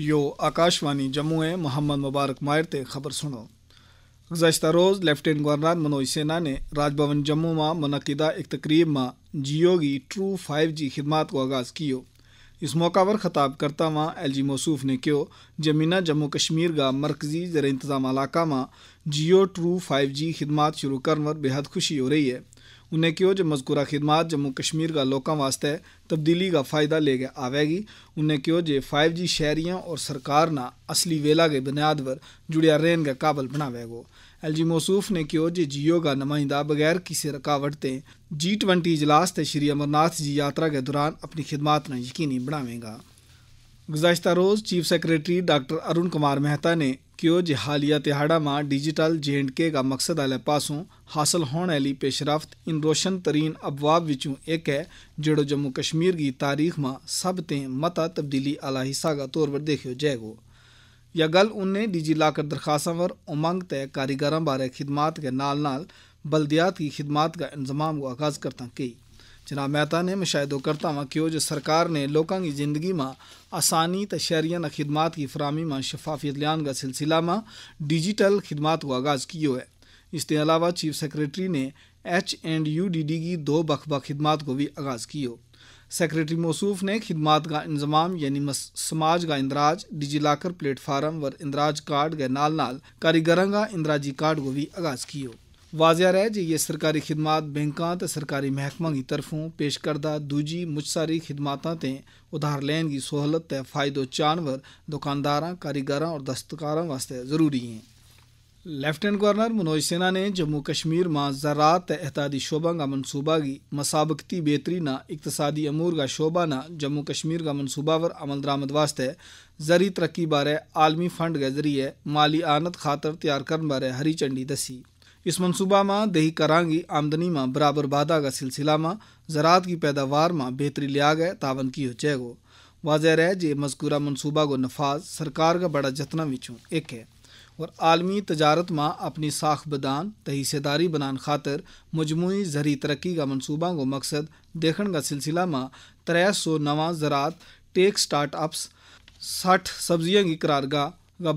यो आकाशवाणी जम्मू है मोहम्मद मुबारक मायर ते खबर सुनो गुजशत रोज़ लेफ्टिनेंट गवर्नर मनोज सिन्हा ने राजभवन जम्मू में मनदा एक तकरीब में जियो की ट्रू फाइव जी खिदमात को आगाज़ किया इस मौका पर खताब करता वहाँ एल जी मौसूफ ने क्यों जमीना जम्मू कश्मीर का मरकजी जर इंतजाम इलाका में जियो ट्रू फाइव जी खिदमात शुरू करने पर बेहद खुशी हो रही है उन्हें कहो जो मजकूरा खिदमात जम्मू कश्मीर का लोगों आस्तै तब्दीली का फायदा लेके आवेगी उन्हें क्यों जो फाइव जी शैहरियां और सरकार ना असली वेला के बुनियाद पर जुड़िया रहने के काबल बनावेगो एल जी मौसूफ ने कहो जो जियो का नुमाइंदा बगैर किसी रुकावट ते जी ट्वेंटी इजलास से श्री अमरनाथ जी यात्रा के दौरान अपनी खिदमात ना यकीनी बनावेगा गुजाशत रोज़ chief secretary doctor Arun Kumar Mehta ने क्यों जे हालिया तिहाड़ा में डिजिटल जे एंड के का मकसद आले पासों हासिल होने वाली पेशरफ्त इन रोशन तरीन अबवाब एक है जड़ो जम्मू कश्मीर की तारीख में सब ते मता तब्दीली आला हिस्सा का तौर पर देखो जाएगो या गल उन्हें डिजी लाकर दरखास्तों पर उमंग तय कारीगरों बारे खिदमात के नाल नाल बल्दियात की खिदमात का इंजमाम को आगाज़ करता कई ਜਨਾਬ मेहता ने मुशाह करता वहाँ क्यों जो सरकार ने लोगों की जिंदगी में आसानी त शहरियन खिदमत की फरहमी में शफाफियत लियान का सिलसिला में डिजिटल खिदमत को आगाज़ किया है इसके अलावा चीफ सेक्रेटरी ने H and U D D की दो बख खिदमत को भी आगाज़ किया सेक्रेटरी मौसूफ ने खिदमत का इंजमाम यानी समाज का इंदराज डिजी लाकर प्लेटफार्म व इंदराज कार्ड के नाल नाल कारीगर का इंदराजी कार्ड को भी आगाज़ किया वाजिया ਰਹਿ ਜੇ ਇਹ ਸਰਕਾਰੀ ਖਿਦਮਤ ਬੈਂਕਾਂ ਤੇ ਸਰਕਾਰੀ ਮਹਿਕਮਾਂ ਦੀ ਤਰਫੋਂ ਪੇਸ਼ ਕਰਦਾ ਦੂਜੀ ਮੁਜਸਾਰੀ ਖਿਦਮਤਾਂ ਤੇ ਉਧਾਰ ਲੈਣ ਦੀ ਸਹੂਲਤ ਤੇ ਫਾਇਦੋ ਚਾਨਵਰ ਦੁਕਾਨਦਾਰਾਂ ਕਾਰੀਗਰਾਂ ਔਰ ਦਸਤਕਾਰਾਂ लेफ्टिनेंट गवर्नर मनोज सिन्हा ने जम्मू कश्मीर में ज़रात एहतादी शोबा का मनसूबा की मसाबकती बेहतरी ना इकतसादी अमूर का शोबा ना जम्मू कश्मीर का मनसूबा पर अमल दरामद वास्ते जरी तरक्की बारे आलमी फंड के जरिए माली आनत खातर तैयार करने बारे हरी झंडी दसी इस मनसूबा दही आमदनी में बराबर बाधा का सिलसिला में ज़रात की पैदावार में बेहतरी लिया गए तावन की हो चैगो वाजह रह जे मजकूरा मनसूबा को नफाज सरकार का बड़ा जतना बिचों एक है और आलमी तजारत में अपनी साख बदान तहीसेदारी बनान खातर मजमू जहरी तरक्की का मनसूबा को मकसद देखने का सिलसिला माँ त्रै सौ नवा ज़रात टेक स्टार्टअप्स साठ सब्जियों की करारगा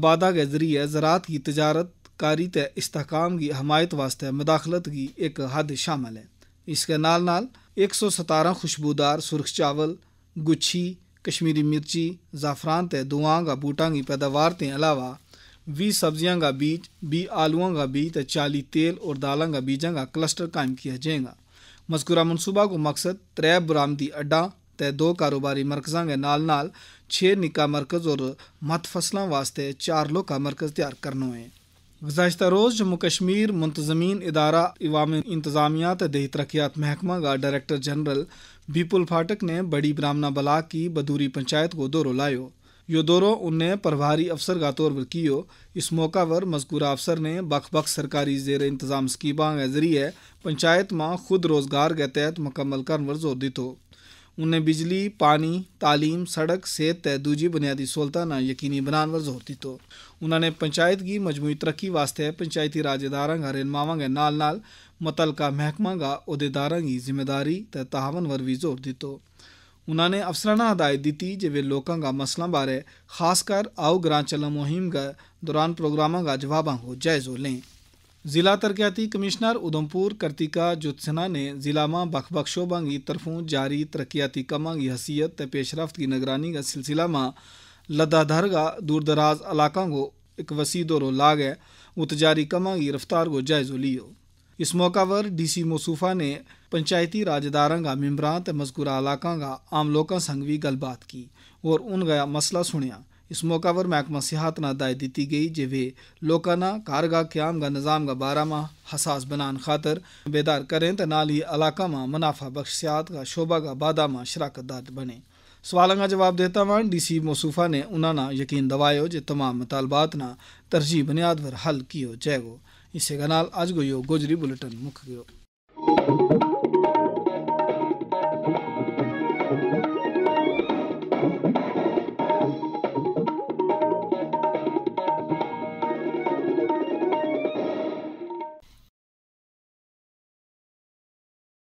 वादा के जरिए ज़रात की तजारत कारी ते इस्तेकाम की हमायत वास्ते मुदाखलत की एक हद शामिल है इसके नाल नाल एक सौ सतारह खुशबूदार सुरख चावल गुच्छी कश्मीरी मिर्ची ज़ाफ़रान ते दुआ का बूटा की पैदावार के अलावा वी सब्जियों का बीज बी आलुओं का बीज चाली तेल और दालों का बीजों का क्लस्टर कायम किया जाएगा मजकूरा मनसूबा को मकसद त्रै बरामदी अड्डा ते दो कारोबारी मरकज़ों के नाल नाल छः निका मरकज़ और मत फसलों वास्ते चार लोका मरकज़ तैयार करना है गुजशत रोज़ जम्मू कश्मीर मुंतजमीन इदारा इवाम इंतजामिया दही तरक्यात महकमा का डायरेक्टर जनरल बीपुल फाटक ने बड़ी ब्राह्मणा बलाक की बदूरी पंचायत को दौरो लायो यो दौरो उन्हें प्रभारी अफसर का तौर पर कियो इस मौका पर मजकूरा अफसर ने बख बख सरकारी जेर इंतजाम स्कीमा के जरिए पंचायत में खुद रोजगार के तहत मुकम्मल करने पर जोर दितो उन्हें बिजली पानी तालीम सड़क सेहत ते दूजी बुनियादी सहूलत ना यकीनी बनाने पर जोर दित्तो उन्होंने पंचायत की मजमूई तरक्की वास्ते पंचायती राज इदारा गा रेनमावा के नाल नाल मुतलका महकमा का अहदेदारा की जिम्मेदारी तहावन पर भी जोर दित्तो उन्होंने अफसरां ने हदायत दी जे वे लोगों का मसलों बारे खासकर आओ ग्रां चलो मुहिम के दौरान प्रोग्रामों का जवाबों को जायजो लें जिला तरक्याती कमिश्नर उधमपुर करतिका जुत्सना ने जिला में बख शोभा की तरफों जारी तरक्याती कमांगी हसीयत त पेशरफ की निगरानी का सिलसिला में लद्दाधर दूर दराज इलाकों को एक वसी दौरो लागे वो तजारी कमांगी रफ्तार को जायजो लियो इस मौका पर डी सी मोसूफा ने पंचायती राजदारा का मिम्बरान त मजकूरा इलाका का आम लोगों संग भी गलबात की और उनका मसला सुनिया इस पर महकमा सेहत ने हदायत दी गई जे वे लोकाना कारगा निज़ाम निज़ामगा बारा माह हसास बनान खातर बेदार करें तो नाल ही इलाका में मुनाफा बख्शियात का शोभा का बादा में शराकत दार बने सवालों का जवाब देता वन डी सी मौसूफा ने उन्होंने यकीन दवायो जो तमाम मुतालबात ना तरजीह बुनियाद पर हल किया जाएगा इसे गनाल अज गो यो बुलेटिन मुख्य गयो